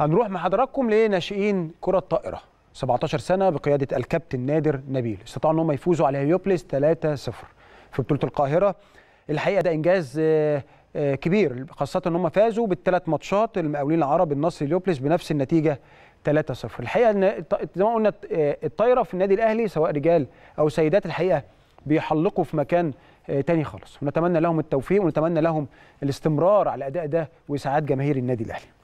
هنروح مع حضراتكم لناشئين كرة الطائرة 17 سنة بقيادة الكابتن نادر نبيل استطاعوا أنهم يفوزوا على هيوبليس 3-0 في بطولة القاهرة الحقيقة ده إنجاز آه، آه، كبير خاصة أن هم فازوا بالثلاث ماتشات المقاولين العرب النصر هيوبلس بنفس النتيجة 3-0 الحقيقة أن زي ما قلنا آه، الطايرة في النادي الأهلي سواء رجال أو سيدات الحقيقة بيحلقوا في مكان تاني خالص ونتمنى لهم التوفيق ونتمنى لهم الاستمرار على الأداء ده وإسعاد جماهير النادي الأهلي